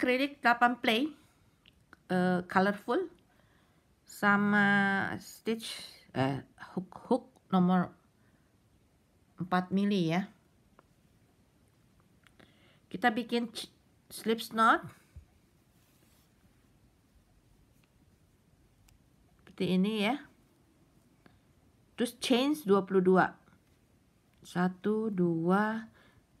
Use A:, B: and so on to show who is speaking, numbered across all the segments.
A: akrilik 8 play uh, colorful sama stitch uh, hook hook nomor 4 mili ya kita bikin slip knot seperti ini ya terus chain 22 1 2 3 4 5 6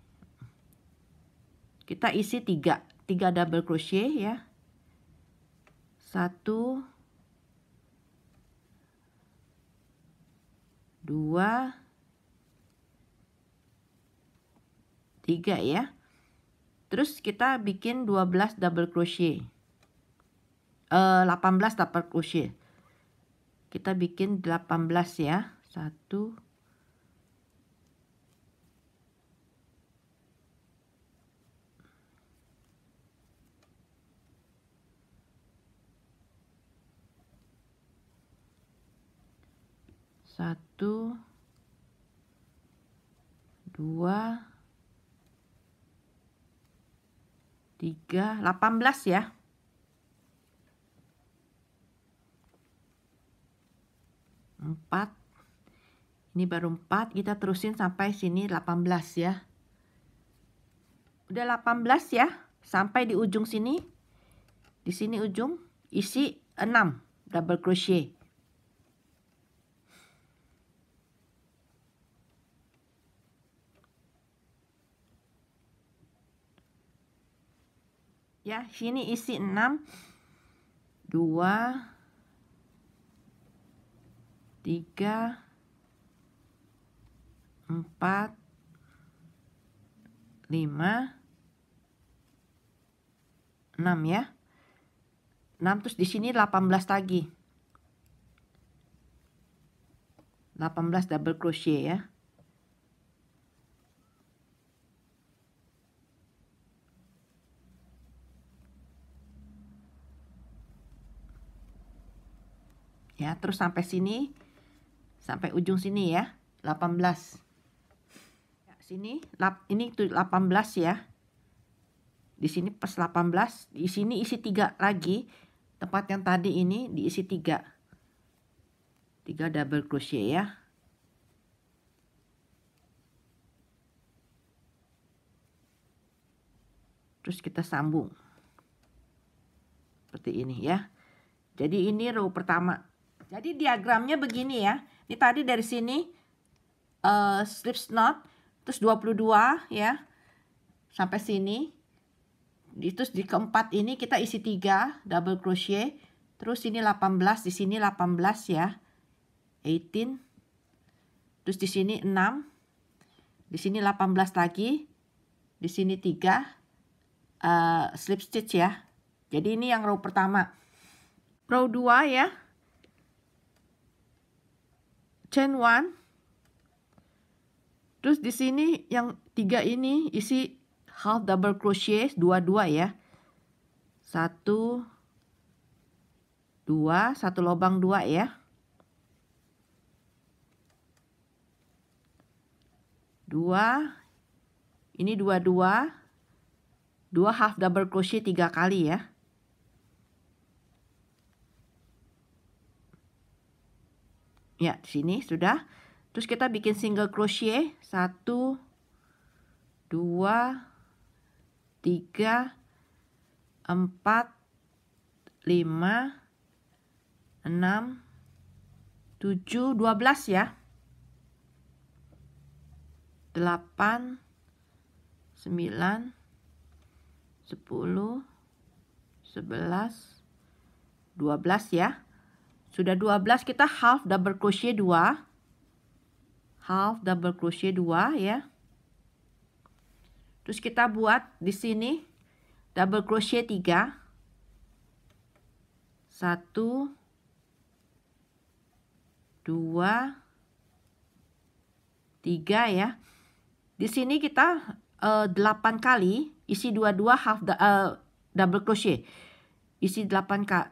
A: kita isi tiga 3 double crochet ya satu dua tiga ya terus kita bikin 12 double crochet eh, 18 double crochet kita bikin 18 ya satu satu dua tiga delapan belas ya empat ini baru empat kita terusin sampai sini delapan belas ya udah delapan belas ya sampai di ujung sini di sini ujung isi enam double crochet ya sini isi 6 2 3 4 5 6 ya 6 terus di sini 18 lagi 18 double crochet ya ya terus sampai sini sampai ujung sini ya 18 ya, sini lap, ini 18 ya di sini plus 18 di sini isi tiga lagi tempat yang tadi ini diisi tiga, tiga double crochet ya terus kita sambung seperti ini ya jadi ini row pertama jadi diagramnya begini ya. Ini tadi dari sini uh, slip knot terus 22 ya. Sampai sini. Terus di keempat ini kita isi 3 double crochet. Terus ini 18, di sini 18 ya. 18. Terus di sini 6. Di sini 18 lagi. Di sini 3 uh, eh, slip stitch ya. Jadi ini yang row pertama. Row 2 ya chain one, terus di sini yang tiga ini isi half double crochet dua-dua ya satu dua satu lubang dua ya dua ini dua-dua dua half double crochet tiga kali ya ya di sini sudah terus kita bikin single crochet satu dua tiga empat lima enam tujuh dua belas ya delapan sembilan sepuluh sebelas dua belas ya sudah 12 kita half double crochet 2. Half double crochet 2 ya. Terus kita buat di sini double crochet 3. 1 2 3 ya. Di sini kita uh, eh, 8 kali isi 22 half uh, double crochet. Isi 8 kali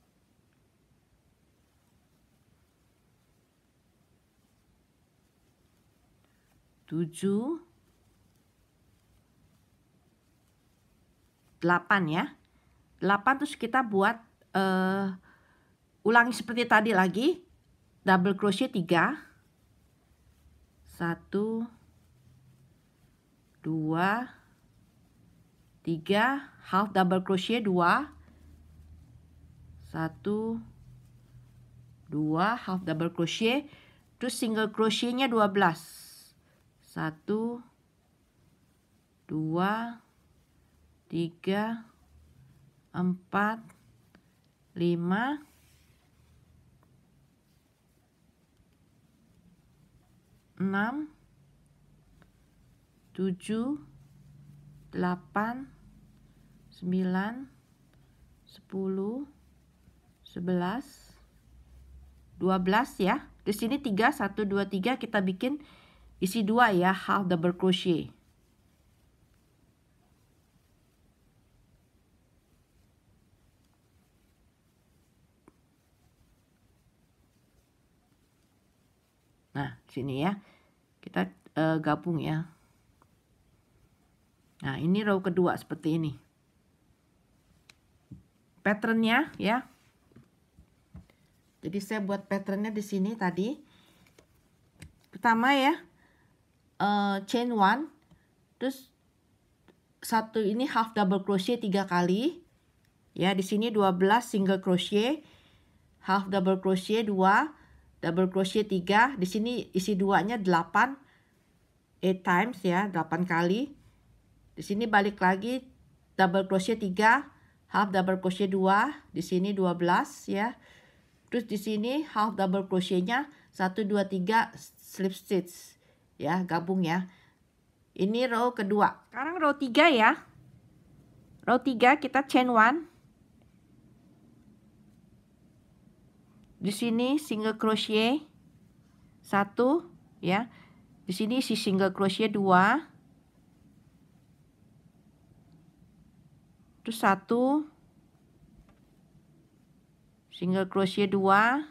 A: 7, 8 ya. 8 terus kita buat uh, ulangi seperti tadi lagi. Double crochet 3. 1, 2, 3, half double crochet 2. 1, 2, half double crochet. Terus single crochetnya 12. 12 satu dua tiga empat lima enam tujuh delapan sembilan sepuluh sebelas dua belas ya di sini tiga satu dua tiga kita bikin Isi dua ya, half double crochet. Nah, sini ya. Kita uh, gabung ya. Nah, ini row kedua seperti ini. Patternnya ya. Jadi saya buat patternnya di sini tadi. Pertama ya, uh, chain one terus satu ini half double crochet tiga kali ya di sini 12 single crochet half double crochet 2 double crochet 3 di sini isi duanya 8 8 times ya 8 kali di sini balik lagi double crochet 3 half double crochet 2 di sini 12 ya terus di sini half double crochetnya 1 2 3 slip stitch ya, gabung ya. Ini row kedua. Sekarang row tiga ya. Row tiga kita chain one. Di sini single crochet satu ya. Di sini si single crochet dua. Terus satu single crochet dua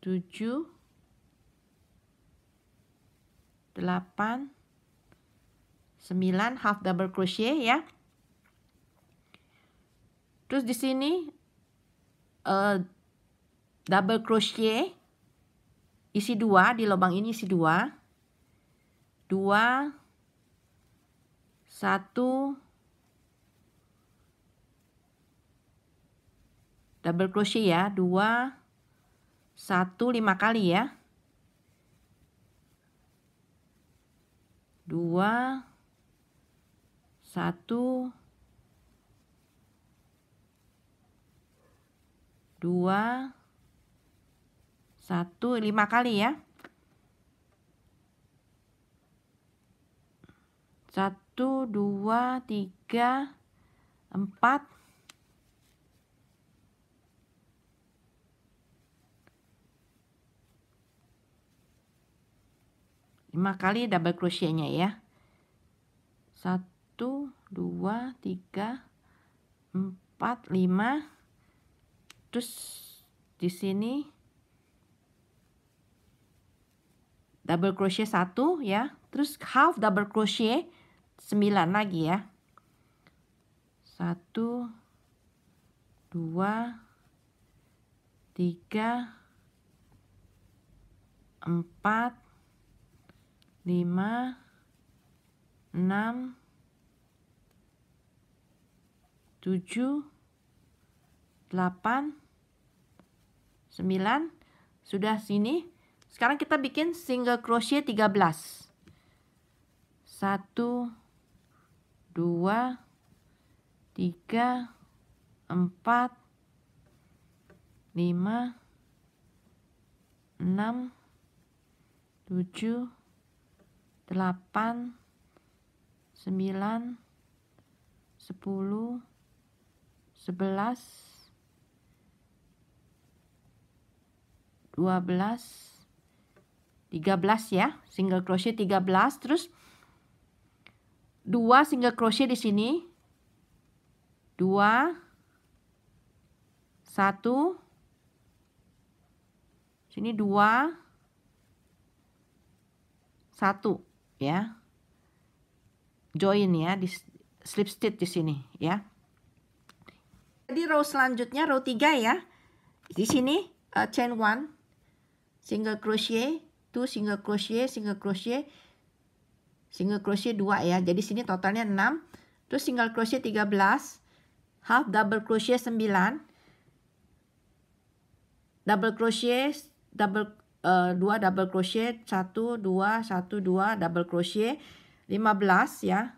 A: tujuh, delapan, sembilan half double crochet ya. Terus di sini uh, double crochet isi dua di lubang ini isi dua, dua, satu, double crochet ya, dua, satu lima kali ya. Dua, satu, dua, satu, lima kali ya. Satu, dua, tiga, empat, 5 kali double crochetnya ya 1 2 3 4 5 terus di sini double crochet 1 ya terus half double crochet 9 lagi ya 1 2 3 4 lima enam tujuh delapan sembilan sudah sini sekarang kita bikin single crochet 13 satu dua tiga empat lima enam tujuh 8 9 10 11 12 13 ya, single crochet 13 terus 2 single crochet di sini. 2 1 sini 2 1 ya join ya di slip stitch di sini ya jadi row selanjutnya row 3 ya di sini uh, chain 1 single crochet 2 single crochet single crochet single crochet 2 ya jadi sini totalnya 6 terus single crochet 13 half double crochet 9 double crochet double 2 eh, double crochet 1 2 1 2 double crochet 15 ya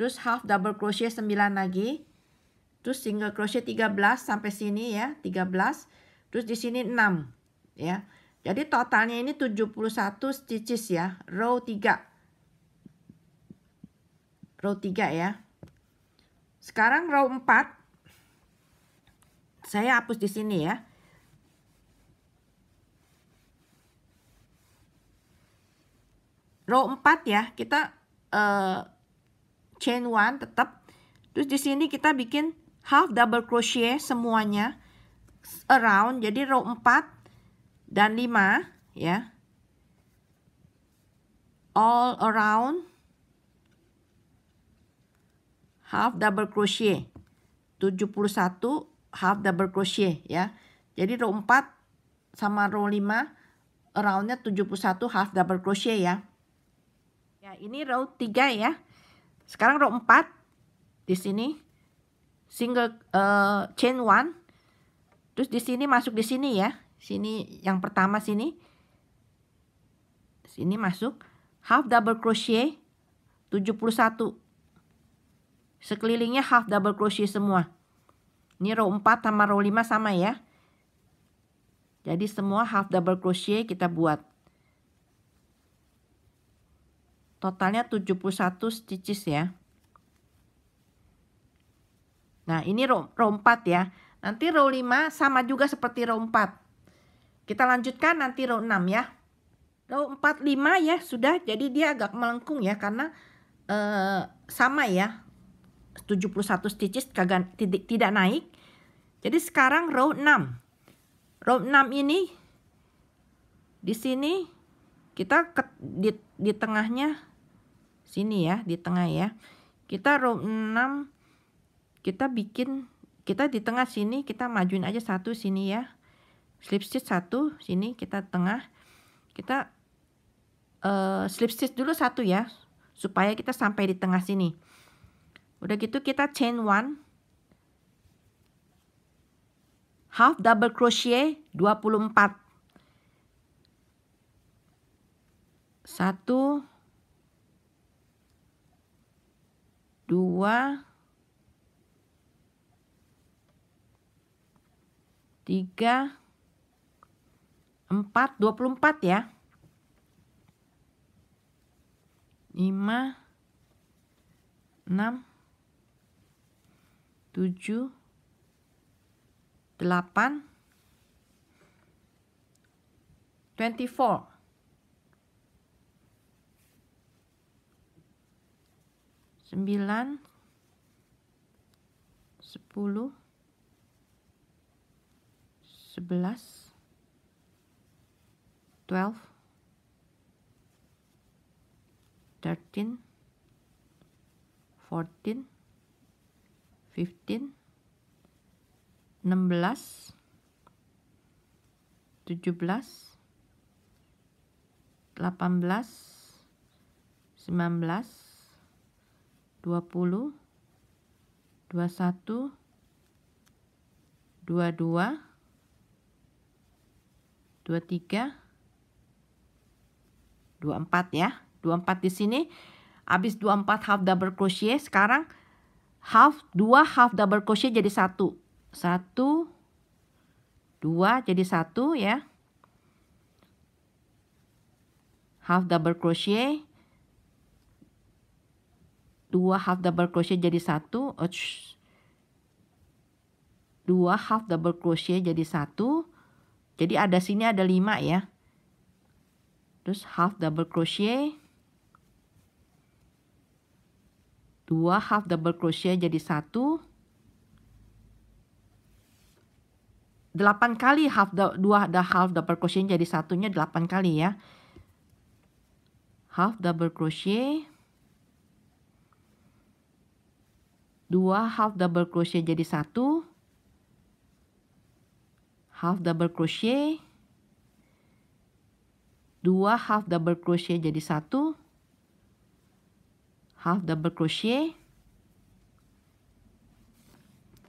A: terus half double crochet 9 lagi terus single crochet 13 sampai sini ya 13 terus di sini 6 ya jadi totalnya ini 71 stitches ya row 3 row 3 ya sekarang row 4 saya hapus di sini ya row 4 ya kita uh, chain 1 tetap terus di sini kita bikin half double crochet semuanya around jadi row 4 dan 5 ya all around half double crochet 71 half double crochet ya jadi row 4 sama row 5 roundnya 71 half double crochet ya ini row 3 ya. Sekarang row 4 di sini single uh, chain one. Terus di sini masuk di sini ya. Sini yang pertama sini. Sini masuk half double crochet 71. Sekelilingnya half double crochet semua. Ini row 4 sama row 5 sama ya. Jadi semua half double crochet kita buat. totalnya 71 stitches ya nah ini row, row 4 ya nanti row 5 sama juga seperti row 4 kita lanjutkan nanti row 6 ya row 4 5 ya sudah jadi dia agak melengkung ya karena eh, sama ya 71 stitches kagak tidak, tidak naik jadi sekarang row 6 row 6 ini di sini kita ke, di, di tengahnya sini ya di tengah ya kita row 6 kita bikin kita di tengah sini kita majuin aja satu sini ya slip stitch satu sini kita tengah kita uh, slip stitch dulu satu ya supaya kita sampai di tengah sini udah gitu kita chain one half double crochet 24 satu dua, tiga, empat, dua puluh empat ya. Lima, enam, tujuh, delapan, twenty four. sembilan, sepuluh, sebelas, twelve, thirteen, fourteen, fifteen, enam belas, tujuh belas, delapan belas, sembilan belas, 20, 21, 22, 23, 24 ya. 24 di sini habis 24 half double crochet sekarang half 2 half double crochet jadi 1. 1 2 jadi 1 ya. Half double crochet dua half double crochet jadi satu dua half double crochet jadi satu jadi ada sini ada lima ya terus half double crochet dua half double crochet jadi satu delapan kali half dua ada half double crochet jadi satunya delapan kali ya half double crochet 2 half double crochet jadi satu half double crochet 2 half double crochet jadi satu half double crochet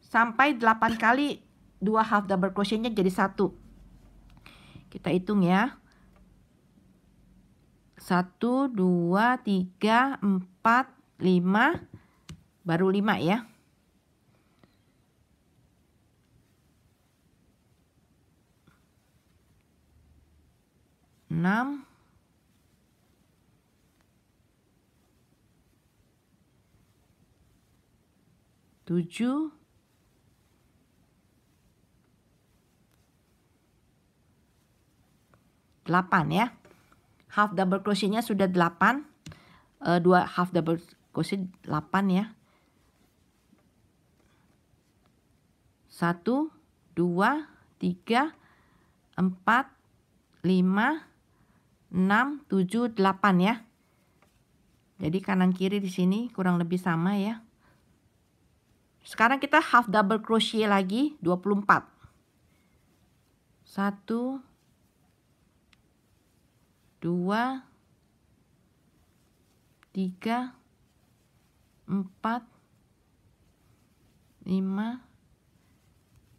A: sampai 8 kali 2 half double crochetnya jadi satu kita hitung ya 1 2 3 4 5 Baru 5 ya. enam tujuh delapan ya half double crochetnya sudah delapan eh, dua half double crochet delapan ya 1, 2, 3, 4, 5, 6, 7, 8 ya. Jadi kanan kiri di sini kurang lebih sama ya. Sekarang kita half double crochet lagi 24. 1 2 3 4 5 6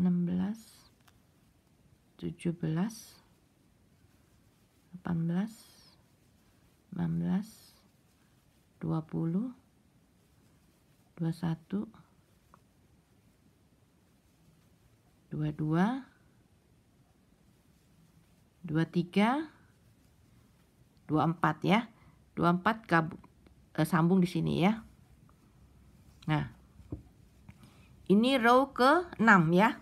A: 16 17 18 19 20 21 22 23 24 ya 24 gab, eh, sambung di sini ya nah ini row ke 6 ya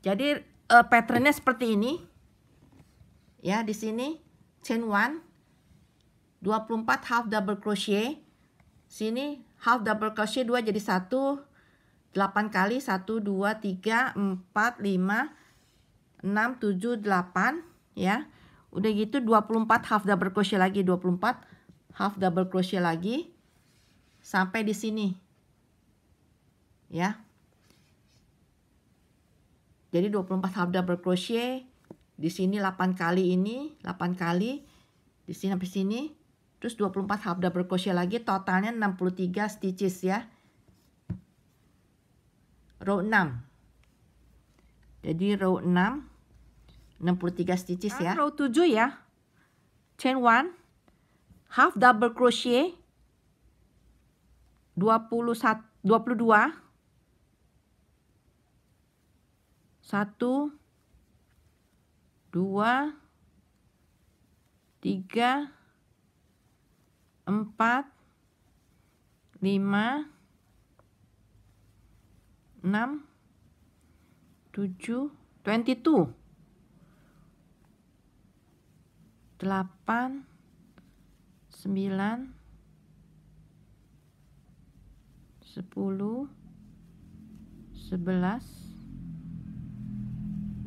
A: jadi uh, patternnya seperti ini. Ya, di sini chain 1 24 half double crochet. Sini half double crochet 2 jadi 1 8 kali 1 2 3 4 5 6 7 8 ya. Udah gitu 24 half double crochet lagi 24 half double crochet lagi sampai di sini. Ya. Jadi 24 habda berkrochet di sini 8 kali ini, 8 kali di sini sampai sini. Terus 24 habda berkrochet lagi totalnya 63 stitches ya. Row 6. Jadi row 6 63 stitches ya. Row 7 ya. Chain 1 half double crochet 21 22 satu, dua, tiga, empat, lima, enam, tujuh, twenty two, delapan, sembilan, sepuluh, sebelas.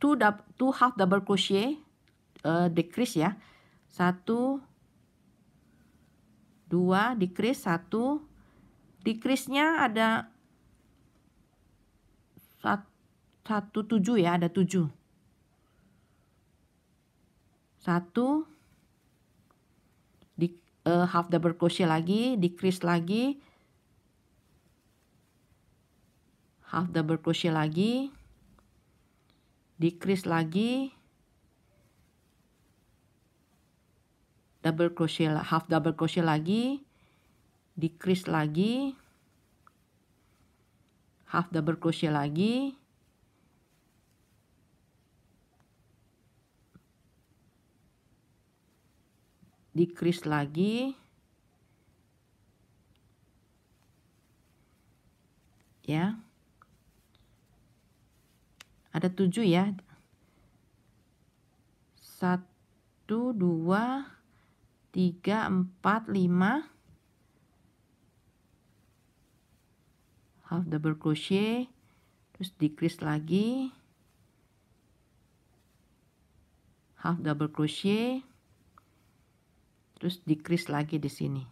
A: two, two half double crochet uh, decrease ya satu dua decrease satu decrease-nya ada satu, satu tujuh ya ada tujuh satu di uh, half double crochet lagi decrease lagi half double crochet lagi decrease lagi double crochet half double crochet lagi decrease lagi half double crochet lagi decrease lagi ya ada tujuh ya satu dua tiga empat lima half double crochet terus decrease lagi half double crochet terus decrease lagi di sini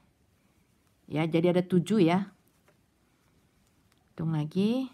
A: ya jadi ada tujuh ya hitung lagi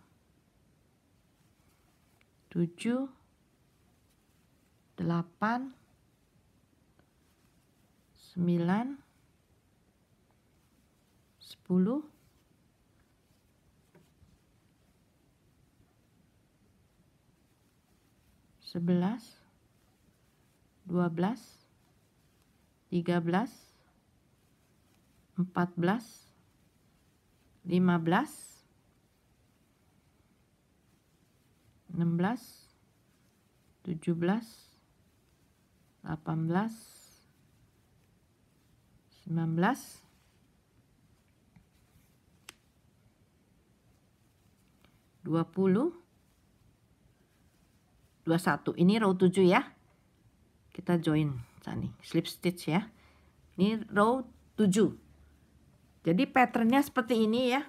A: tujuh, delapan, sembilan, sepuluh, sebelas, dua belas, tiga belas, empat belas, lima belas, 16 17 18 19 20 21 ini row 7 ya kita join sini slip stitch ya ini row 7 jadi patternnya seperti ini ya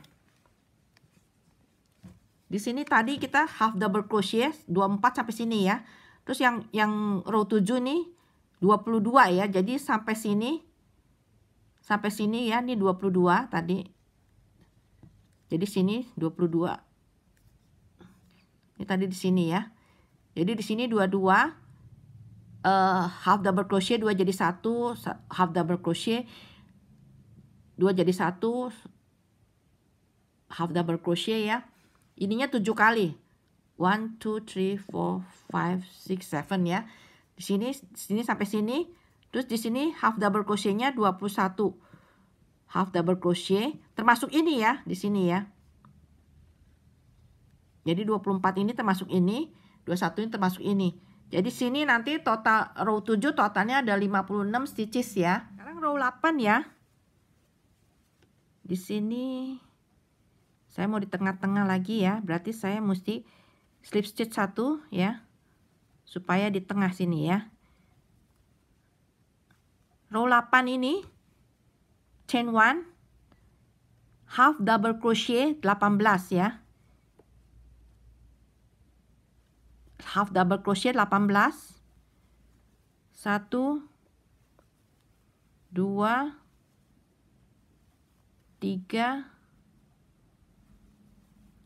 A: di sini tadi kita half double crochet 24 sampai sini ya. Terus yang yang row 7 nih 22 ya. Jadi sampai sini sampai sini ya ini 22 tadi. Jadi sini 22. Ini tadi di sini ya. Jadi di sini 22 uh, eh, half double crochet 2 jadi 1, half double crochet 2 jadi 1 half double crochet ya ininya 7 kali. 1 2 3 4 5 6 7 ya. Di sini di sini sampai sini. Terus di sini half double crochet-nya 21. Half double crochet termasuk ini ya, di sini ya. Jadi 24 ini termasuk ini, 21 ini termasuk ini. Jadi sini nanti total row 7 totalnya ada 56 stitches ya. Sekarang row 8 ya. Di sini saya mau di tengah-tengah lagi ya berarti saya mesti slip stitch satu ya supaya di tengah sini ya row 8 ini chain 1 half double crochet 18 ya half double crochet 18 1 2 3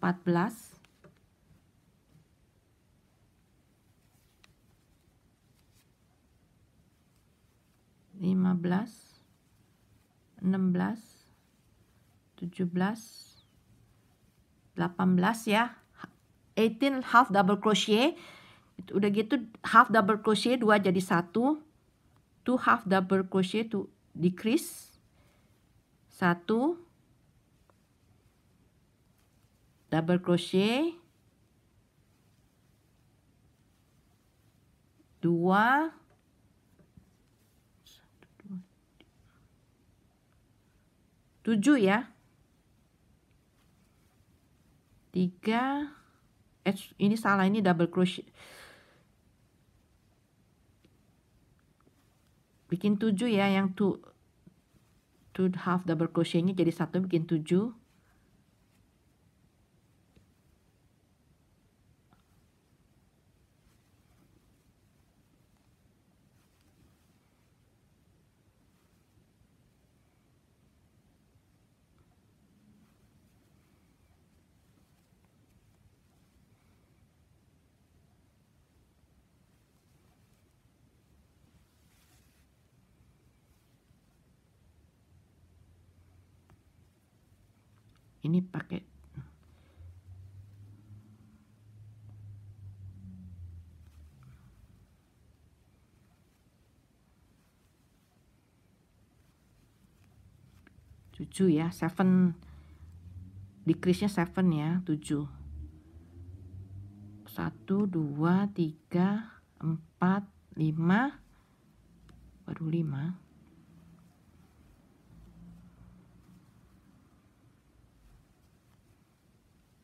A: 14 15 16 17 18 ya 18 half double crochet udah gitu half double crochet 2 jadi 1 2 half double crochet to decrease 1 double crochet dua tujuh ya tiga eh, ini salah ini double crochet bikin tujuh ya yang tuh tuh half double crochetnya jadi satu bikin tujuh ini pakai tujuh ya seven decrease-nya seven ya tujuh satu dua tiga empat lima baru lima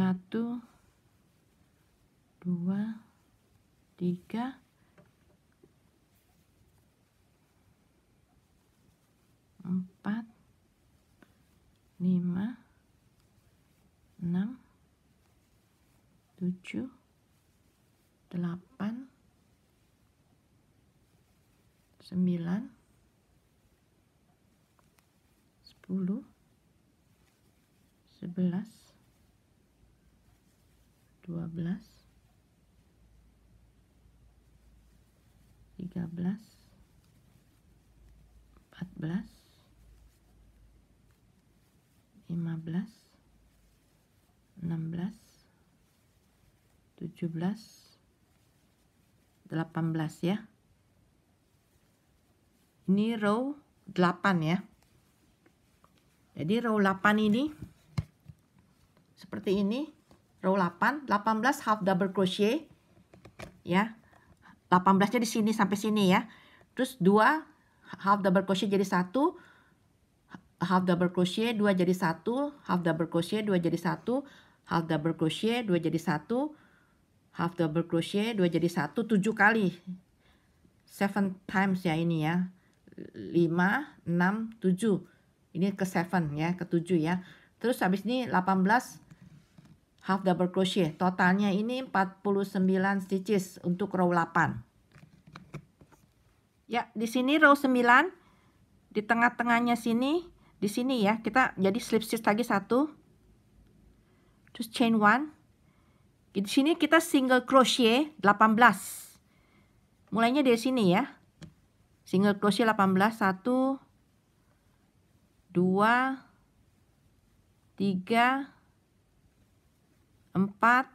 A: satu dua tiga empat lima enam tujuh delapan sembilan sepuluh sebelas 12 13 14 15 16 17 18 ya ini row 8 ya jadi row 8 ini seperti ini row 8, 18 half double crochet ya. 18-nya di sini sampai sini ya. Terus 2 half double crochet jadi 1 half double crochet 2 jadi 1 half double crochet 2 jadi 1 half double crochet 2 jadi 1 half double crochet 2 jadi 1 7 kali. 7 times ya ini ya. 5 6 7. Ini ke 7 ya, ke 7 ya. Terus habis ini 18 half double crochet totalnya ini 49 stitches untuk row 8 ya di sini row 9 di tengah-tengahnya sini di sini ya kita jadi slip stitch lagi satu terus chain one di sini kita single crochet 18 mulainya dari sini ya single crochet 18 1 2 3 empat,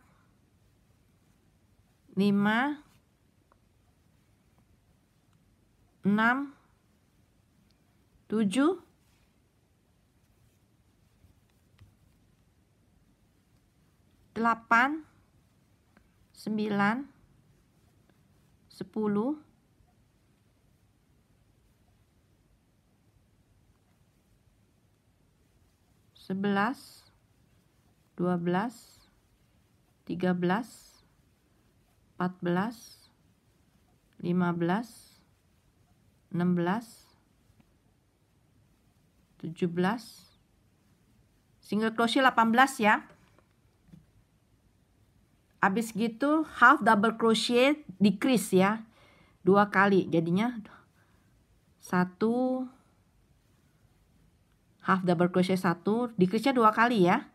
A: lima, enam, tujuh, delapan, sembilan, sepuluh, sebelas, dua belas, 13 14 15 16 17 single crochet 18 ya habis gitu half double crochet decrease ya dua kali jadinya satu half double crochet satu decrease-nya dua kali ya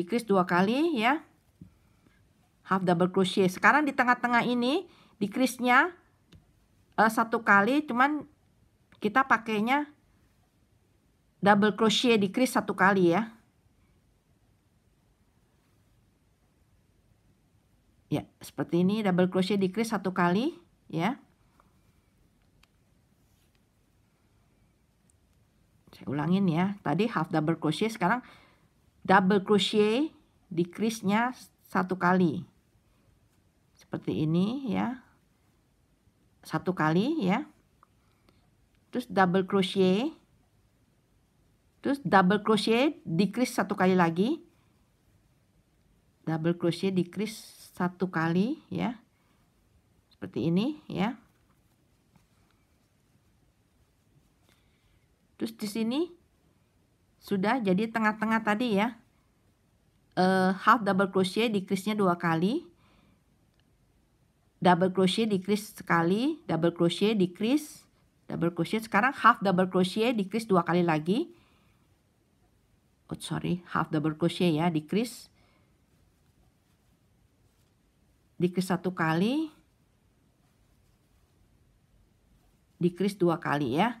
A: decrease dua kali ya half double crochet sekarang di tengah-tengah ini decrease-nya uh, eh, satu kali cuman kita pakainya double crochet decrease satu kali ya ya seperti ini double crochet decrease satu kali ya saya ulangin ya tadi half double crochet sekarang double crochet di crease-nya satu kali. Seperti ini ya. Satu kali ya. Terus double crochet. Terus double crochet di crease satu kali lagi. Double crochet di crease satu kali ya. Seperti ini ya. Terus di sini sudah, jadi tengah-tengah tadi ya. Uh, half double crochet di krisnya dua kali. Double crochet di kris sekali, double crochet di kris double crochet. Sekarang half double crochet di kris dua kali lagi. Oh, sorry, half double crochet ya, di kris di kris satu kali. di kris dua kali ya.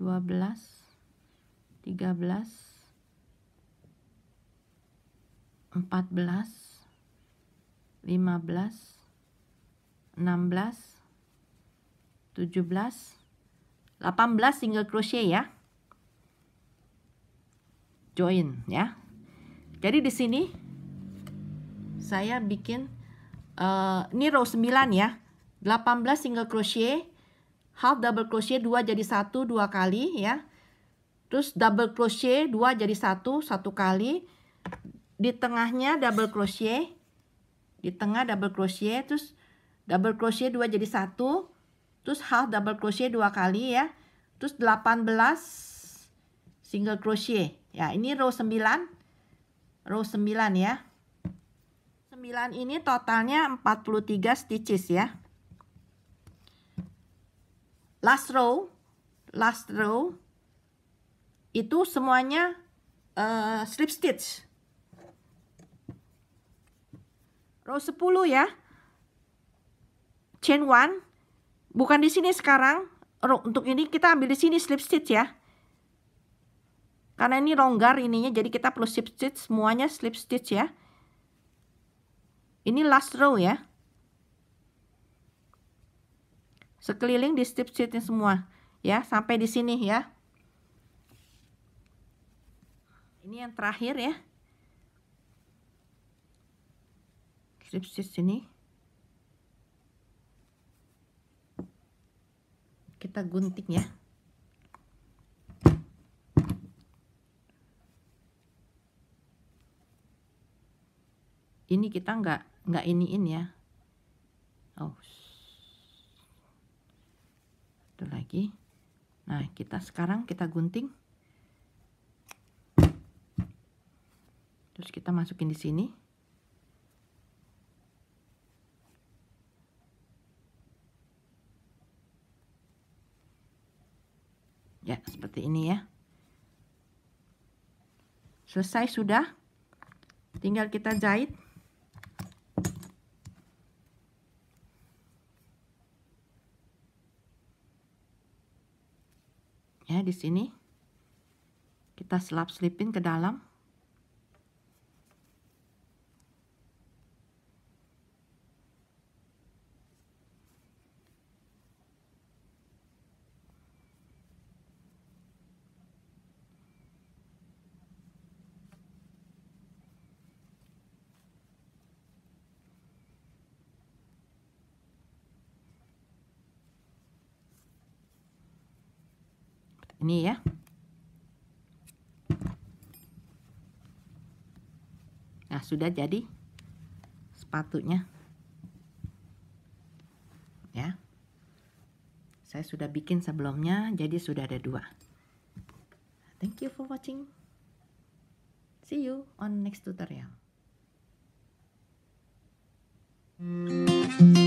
A: 12 13 14 15 16 17 18 single crochet ya join ya jadi di sini saya bikin uh, ini row 9 ya 18 single crochet half double crochet 2 jadi 1 2 kali ya terus double crochet 2 jadi 1 1 kali di tengahnya double crochet di tengah double crochet terus double crochet 2 jadi 1 terus half double crochet 2 kali ya terus 18 single crochet ya ini row 9 row 9 ya 9 ini totalnya 43 stitches ya last row last row itu semuanya uh, slip stitch row 10 ya chain 1 bukan di sini sekarang row, untuk ini kita ambil di sini slip stitch ya karena ini longgar ininya jadi kita perlu slip stitch semuanya slip stitch ya ini last row ya Sekeliling di strip stitching semua ya sampai di sini ya. Ini yang terakhir ya. Strip stitch ini Kita gunting ya. Ini kita nggak nggak ini iniin ya. Oh, satu lagi nah kita sekarang kita gunting terus kita masukin di sini ya seperti ini ya selesai sudah tinggal kita jahit di sini. Kita selap-selipin ke dalam. ini ya. Nah, sudah jadi sepatunya. Ya. Saya sudah bikin sebelumnya, jadi sudah ada dua. Thank you for watching. See you on next tutorial. Thank you.